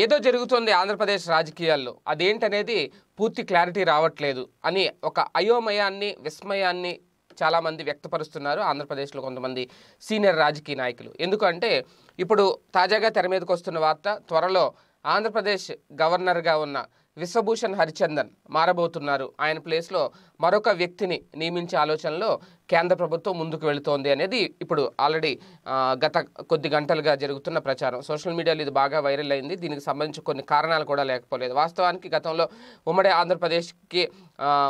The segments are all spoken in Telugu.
ఏదో జరుగుతుంది ఆంధ్రప్రదేశ్ రాజకీయాల్లో అదేంటనేది పూర్తి క్లారిటీ రావట్లేదు అని ఒక అయోమయాన్ని విస్మయాన్ని చాలామంది వ్యక్తపరుస్తున్నారు ఆంధ్రప్రదేశ్లో కొంతమంది సీనియర్ రాజకీయ నాయకులు ఎందుకంటే ఇప్పుడు తాజాగా తెర మీదకి వస్తున్న వార్త త్వరలో ఆంధ్రప్రదేశ్ గవర్నర్గా ఉన్న విశ్వభూషణ్ హరిచందన్ మారబోతున్నారు ఆయన ప్లేస్లో మరొక వ్యక్తిని నియమించే ఆలోచనలో కేంద్ర ప్రభుత్వం ముందుకు వెళుతోంది అనేది ఇప్పుడు ఆల్రెడీ గత కొద్ది గంటలుగా జరుగుతున్న ప్రచారం సోషల్ మీడియాలో ఇది బాగా వైరల్ అయింది దీనికి సంబంధించి కొన్ని కారణాలు కూడా లేకపోలేదు వాస్తవానికి గతంలో ఉమ్మడి ఆంధ్రప్రదేశ్కి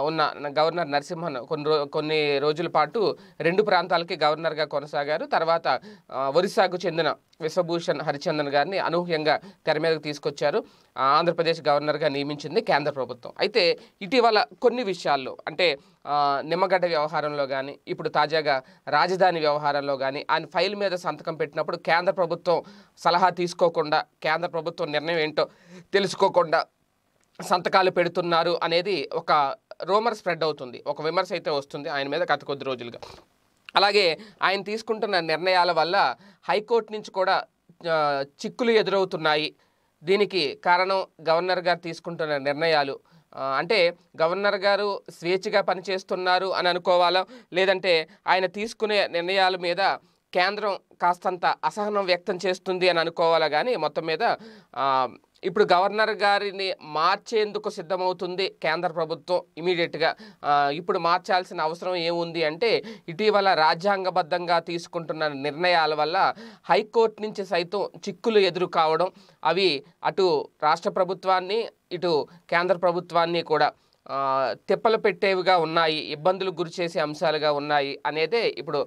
ఉన్న గవర్నర్ నరసింహన్ కొన్ని కొన్ని రోజుల పాటు రెండు ప్రాంతాలకి గవర్నర్గా కొనసాగారు తర్వాత ఒరిస్సాకు చెందిన విశ్వభూషణ్ హరిచందన్ గారిని అనూహ్యంగా తెర మీదకు తీసుకొచ్చారు ఆంధ్రప్రదేశ్ గవర్నర్గా నియమించింది కేంద్ర ప్రభుత్వం అయితే ఇటీవల కొన్ని విషయాల్లో అంటే నిమ్మగడ్డ వ్యవహారంలో కానీ ఇప్పుడు తాజాగా రాజధాని వ్యవహారాల్లో కానీ ఆయన ఫైల్ మీద సంతకం పెట్టినప్పుడు కేంద్ర ప్రభుత్వం సలహా తీసుకోకుండా కేంద్ర ప్రభుత్వం నిర్ణయం ఏంటో తెలుసుకోకుండా సంతకాలు పెడుతున్నారు అనేది ఒక రూమర్ స్ప్రెడ్ అవుతుంది ఒక విమర్శ అయితే వస్తుంది ఆయన మీద గత కొద్ది రోజులుగా అలాగే ఆయన తీసుకుంటున్న నిర్ణయాల వల్ల హైకోర్టు నుంచి కూడా చిక్కులు ఎదురవుతున్నాయి దీనికి కారణం గవర్నర్ గారు తీసుకుంటున్న నిర్ణయాలు అంటే గవర్నర్ గారు స్వేచ్ఛగా పనిచేస్తున్నారు అని అనుకోవాలా లేదంటే ఆయన తీసుకునే నిర్ణయాల మీద కేంద్రం కాస్తంత అసహనం వ్యక్తం చేస్తుంది అని అనుకోవాలా కానీ మొత్తం మీద ఇప్పుడు గవర్నర్ గారిని మార్చేందుకు సిద్ధమవుతుంది కేంద్ర ప్రభుత్వం ఇమీడియట్గా ఇప్పుడు మార్చాల్సిన అవసరం ఏముంది అంటే ఇటీవల రాజ్యాంగబద్ధంగా తీసుకుంటున్న నిర్ణయాల వల్ల హైకోర్టు నుంచి సైతం చిక్కులు ఎదురు కావడం అవి అటు రాష్ట్ర ప్రభుత్వాన్ని ఇటు కేంద్ర ప్రభుత్వాన్ని కూడా తిప్పలు పెట్టేవిగా ఉన్నాయి ఇబ్బందులు గురి చేసే అంశాలుగా ఉన్నాయి అనేదే ఇప్పుడు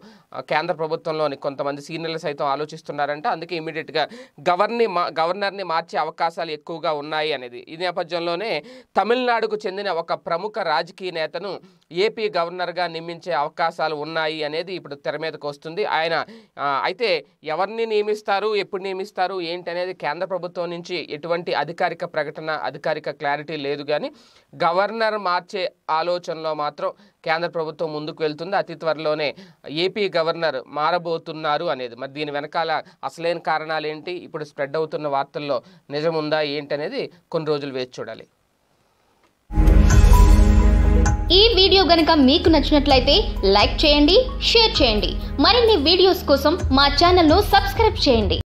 కేంద్ర ప్రభుత్వంలోని కొంతమంది సీనియర్లు సైతం ఆలోచిస్తున్నారంటే అందుకే ఇమీడియట్గా గవర్ని మా గవర్నర్ని మార్చే అవకాశాలు ఎక్కువగా ఉన్నాయి అనేది ఈ నేపథ్యంలోనే తమిళనాడుకు చెందిన ఒక ప్రముఖ రాజకీయ నేతను ఏపీ గవర్నర్గా నియమించే అవకాశాలు ఉన్నాయి అనేది ఇప్పుడు తెర మీదకు వస్తుంది ఆయన అయితే ఎవరిని నియమిస్తారు ఎప్పుడు నియమిస్తారు ఏంటనేది కేంద్ర ప్రభుత్వం నుంచి ఎటువంటి అధికారిక ప్రకటన అధికారిక క్లారిటీ లేదు కానీ గవర్నర్ గవర్నర్ మార్చే ఆలోచనలో మాత్రం కేంద్ర ప్రభుత్వం ముందుకు వెళ్తుంది అతి త్వరలోనే ఏపీ గవర్నర్ మారబోతున్నారు అనేది మరి దీని వెనకాల అసలైన కారణాలు ఏంటి ఇప్పుడు స్ప్రెడ్ అవుతున్న వార్తల్లో నిజముందా ఏంటి అనేది కొన్ని రోజులు వేచి చూడాలి ఈ వీడియో గనక మీకు నచ్చినట్లయితే లైక్ చేయండి షేర్ చేయండి మరిన్ని వీడియోస్ కోసం మా ను సబ్స్క్రైబ్ చేయండి